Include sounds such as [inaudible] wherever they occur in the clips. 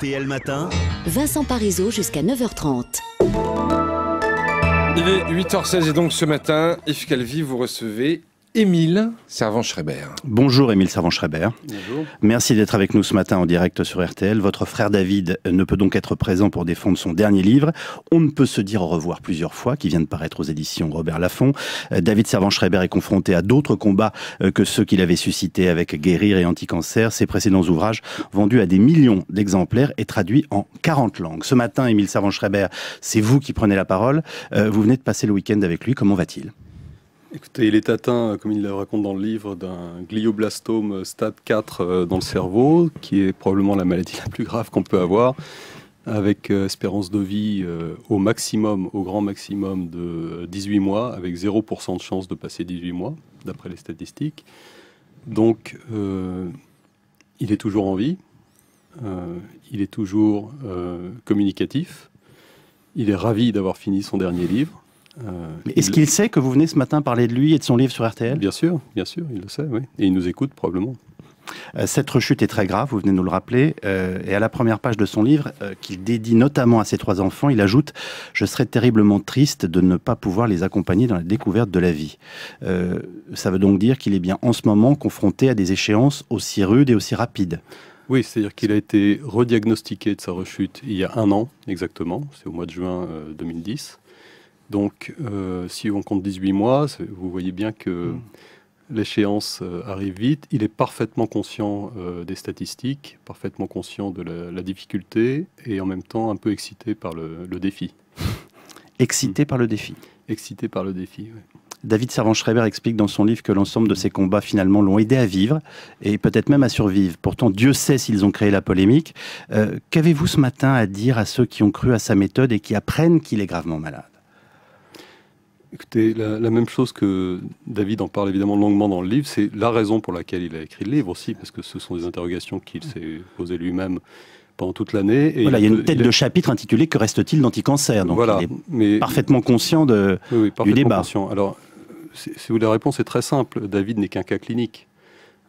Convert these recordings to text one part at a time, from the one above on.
RTL Matin. Vincent Parisot jusqu'à 9h30. Il est 8h16 et donc ce matin, Yves Calvi, vous recevez Émile Servan-Schreiber. Bonjour Émile Servan-Schreiber. Merci d'être avec nous ce matin en direct sur RTL. Votre frère David ne peut donc être présent pour défendre son dernier livre, On ne peut se dire au revoir plusieurs fois, qui vient de paraître aux éditions Robert Laffont. Euh, David Servan-Schreiber est confronté à d'autres combats euh, que ceux qu'il avait suscités avec Guérir et Anticancer. Ses précédents ouvrages, vendus à des millions d'exemplaires et traduits en 40 langues. Ce matin, Émile Servan-Schreiber, c'est vous qui prenez la parole. Euh, vous venez de passer le week-end avec lui. Comment va-t-il Écoutez, il est atteint, euh, comme il le raconte dans le livre, d'un glioblastome euh, stade 4 euh, dans le cerveau, qui est probablement la maladie [laughs] la plus grave qu'on peut avoir, avec espérance de vie au maximum, au grand maximum de 18 mois, avec 0% de chance de passer 18 mois, d'après les statistiques. Donc, il est toujours en vie, il est toujours communicatif, il est ravi d'avoir fini son dernier livre. Euh, est-ce qu'il sait que vous venez ce matin parler de lui et de son livre sur RTL Bien sûr, bien sûr, il le sait, oui. Et il nous écoute probablement. Euh, cette rechute est très grave, vous venez nous le rappeler. Euh, et à la première page de son livre, qu'il dédie notamment à ses trois enfants, il ajoute Je serais terriblement triste de ne pas pouvoir les accompagner dans la découverte de la vie. ça veut donc dire qu'il est bien en ce moment confronté à des échéances aussi rudes et aussi rapides. Oui, c'est-à-dire qu'il a été rediagnostiqué de sa rechute il y a un an exactement, c'est au mois de juin 2010. Donc, euh, si on compte 18 mois, vous voyez bien que hmm. l'échéance euh, arrive vite. Il est parfaitement conscient euh, des statistiques, parfaitement conscient de la, difficulté et en même temps un peu excité par le, défi. excité par le défi Excité par le défi, David Servan-Schreiber explique dans son livre que l'ensemble de ces combats finalement l'ont aidé à vivre et peut-être même à survivre. Pourtant, Dieu sait s'ils ont créé la polémique. Qu'avez-vous ce matin à dire à ceux qui ont cru à sa méthode et qui apprennent qu'il est gravement malade Écoutez, la, même chose que David en parle évidemment longuement dans le livre, c'est la raison pour laquelle il a écrit le livre aussi, parce que ce sont des interrogations qu'il s'est posées lui-même pendant toute l'année. Voilà, il y a une tête de chapitre intitulée Que reste-t-il d'anticancer Donc parfaitement conscient de, du débat. Alors, si vous la réponse est très simple. David n'est qu'un cas clinique.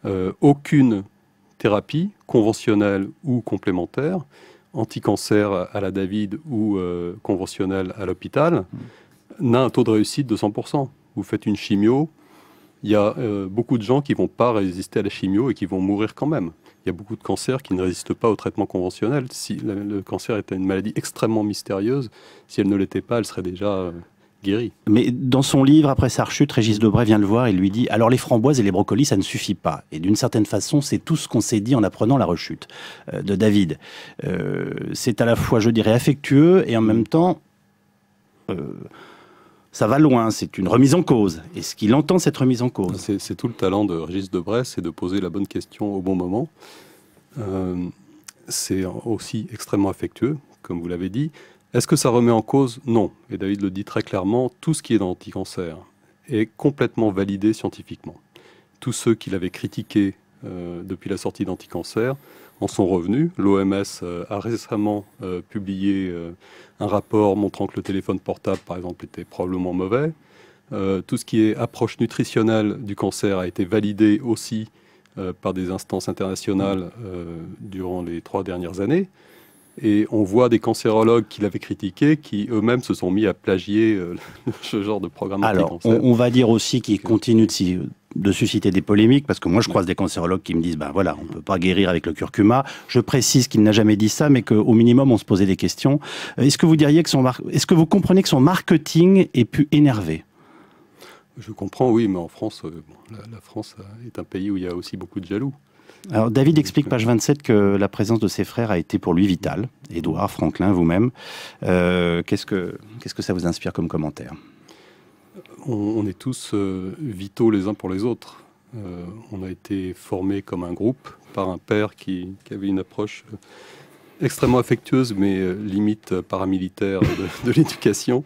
Euh, aucune thérapie, conventionnelle ou complémentaire, anticancer à la David ou euh, conventionnelle à l'hôpital, hmm n'a un taux de réussite de 100%. Vous faites une chimio, il y a euh, beaucoup de gens qui ne vont pas résister à la chimio et qui vont mourir quand même. Il y a beaucoup de cancers qui ne résistent pas au traitement conventionnel. Si le cancer était une maladie extrêmement mystérieuse, si elle ne l'était pas, elle serait déjà euh, guérie. Mais dans son livre, après sa rechute, Régis Debray vient le voir et lui dit Alors les framboises et les brocolis, ça ne suffit pas. Et d'une certaine façon, c'est tout ce qu'on s'est dit en apprenant la rechute euh, de David. c'est à la fois, je dirais, affectueux et en même temps ça va loin, c'est une remise en cause. Est-ce qu'il entend cette remise en cause C'est tout le talent de Régis Debray, c'est de poser la bonne question au bon moment. Euh, c'est aussi extrêmement affectueux, comme vous l'avez dit. Est-ce que ça remet en cause Non. Et David le dit très clairement, tout ce qui est dans l'anticancer est complètement validé scientifiquement. Tous ceux qui l'avaient critiqué euh, depuis la sortie d'Anticancer en sont revenus. L'OMS euh, a récemment euh, publié un rapport montrant que le téléphone portable, par exemple, était probablement mauvais. tout ce qui est approche nutritionnelle du cancer a été validé aussi par des instances internationales durant les trois dernières années. Et on voit des cancérologues qui l'avaient critiqué, qui eux-mêmes se sont mis à plagier [laughs] ce genre de programme. Alors, on, on, va dire aussi qu'ils continuent de s'y de susciter des polémiques, parce que moi je croise des cancérologues qui me disent, ben voilà, on ne peut pas guérir avec le curcuma. Je précise qu'il n'a jamais dit ça, mais qu'au minimum on se posait des questions. Euh, est-ce que vous diriez que son est-ce que vous comprenez que son marketing est pu énerver Je comprends, oui, mais en France, euh, la, France euh, est un pays où il y a aussi beaucoup de jaloux. Alors David explique, page 27, que la présence de ses frères a été pour lui vitale. Édouard, Franklin, vous-même. qu'est-ce, que, qu'est-ce que ça vous inspire comme commentaire on, est tous euh, vitaux les uns pour les autres. Euh, on a été formés comme un groupe par un père qui, avait une approche extrêmement affectueuse, mais euh, limite paramilitaire de, l'éducation.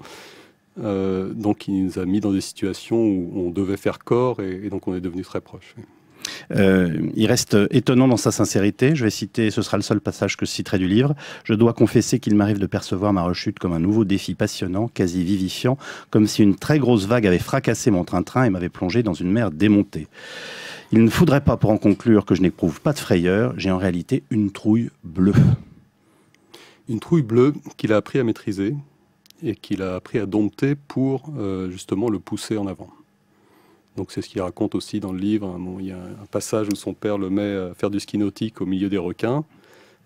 donc il nous a mis dans des situations où on devait faire corps et, donc on est devenu très proches. Euh, il reste euh, étonnant dans sa sincérité. Je vais citer, ce sera le seul passage que je citerai du livre. Je dois confesser qu'il m'arrive de percevoir ma rechute comme un nouveau défi passionnant, quasi vivifiant, comme si une très grosse vague avait fracassé mon train-train et m'avait plongé dans une mer démontée. Il ne faudrait pas, pour en conclure, que je n'éprouve pas de frayeur. J'ai en réalité une trouille bleue. Une trouille bleue qu'il a appris à maîtriser et qu'il a appris à dompter pour euh, justement le pousser en avant. Donc c'est ce qu'il raconte aussi dans le livre. Hein. il y a un passage où son père le met à euh, faire du ski nautique au milieu des requins.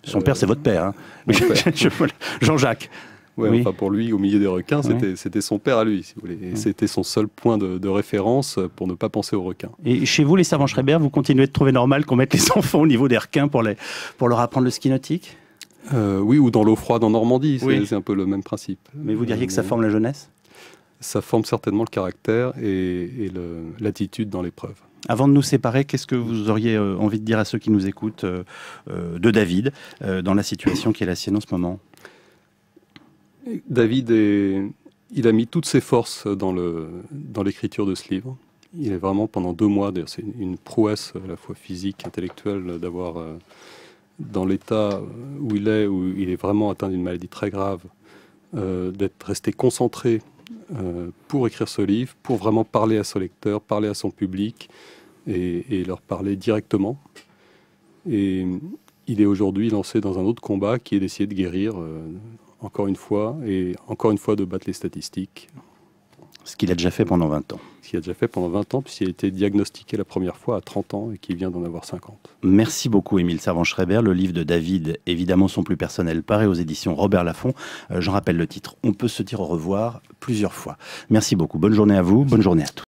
Son père, c'est euh, votre père. Hein. [laughs] [laughs] Jean-Jacques. oui. enfin pour lui, au milieu des requins, c'était son père à lui, c'était son seul point de, référence pour ne pas penser aux requins. Et chez vous, les savants Schreiber, vous continuez de trouver normal qu'on mette les [laughs] enfants au niveau des requins pour, leur apprendre le ski nautique euh, Oui, ou dans l'eau froide en Normandie, c'est un peu le même principe. Mais vous diriez que ça forme la jeunesse ça forme certainement le caractère et, l'attitude dans l'épreuve. Avant de nous séparer, qu'est-ce que vous auriez euh, envie de dire à ceux qui nous écoutent euh, euh, de David dans la situation qui est la sienne en ce moment David, il a mis toutes ses forces dans l'écriture dans de ce livre. Il est vraiment pendant deux mois, c'est une prouesse à la fois physique, intellectuelle, d'avoir dans l'état où il est, où il est vraiment atteint d'une maladie très grave, d'être resté concentré euh, pour écrire ce livre, pour vraiment parler à son lecteur, parler à son public et, leur parler directement. Et il est aujourd'hui lancé dans un autre combat qui est d'essayer de guérir, euh, encore une fois, et encore une fois de battre les statistiques ce qu'il a déjà fait pendant 20 ans. Ce qu'il a déjà fait pendant 20 ans, puisqu'il a été diagnostiqué la première fois à 30 ans et qu'il vient d'en avoir 50. Merci beaucoup, Émile Servan-Schreiber. Le livre de David, évidemment, son plus personnel, paraît aux éditions Robert Laffont. Euh, j'en rappelle le titre. On peut se dire au revoir plusieurs fois. Merci beaucoup. Bonne journée à vous. Bonne journée à tous.